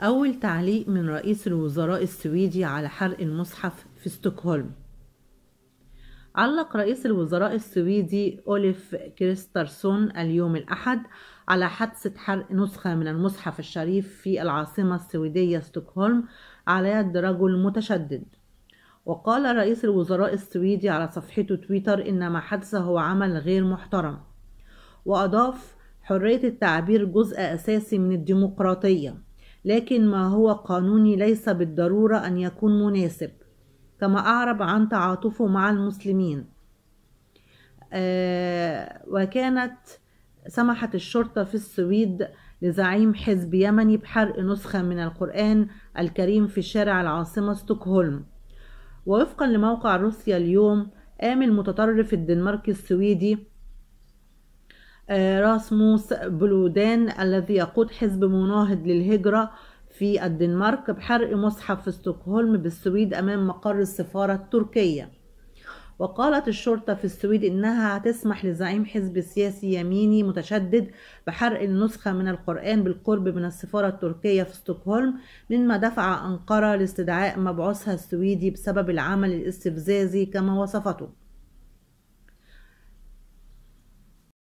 أول تعليق من رئيس الوزراء السويدي على حرق المصحف في ستوكهولم علق رئيس الوزراء السويدي أوليف كريسترسون اليوم الأحد على حادثة حرق نسخة من المصحف الشريف في العاصمة السويدية ستوكهولم على يد رجل متشدد وقال رئيس الوزراء السويدي على صفحته تويتر إن ما حدث هو عمل غير محترم وأضاف حرية التعبير جزء أساسي من الديمقراطية لكن ما هو قانوني ليس بالضرورة أن يكون مناسب كما أعرب عن تعاطفه مع المسلمين آه وكانت سمحت الشرطة في السويد لزعيم حزب يمني بحرق نسخة من القرآن الكريم في شارع العاصمة ستوكهولم ووفقا لموقع روسيا اليوم قام المتطرف الدنماركي السويدي آه، راسموس بلودان الذي يقود حزب مناهض للهجرة في الدنمارك بحرق مصحف في ستوكهولم بالسويد أمام مقر السفارة التركية وقالت الشرطة في السويد إنها تسمح لزعيم حزب سياسي يميني متشدد بحرق النسخة من القرآن بالقرب من السفارة التركية في ستوكهولم مما دفع أنقرة لاستدعاء مبعوثها السويدي بسبب العمل الاستفزازي كما وصفته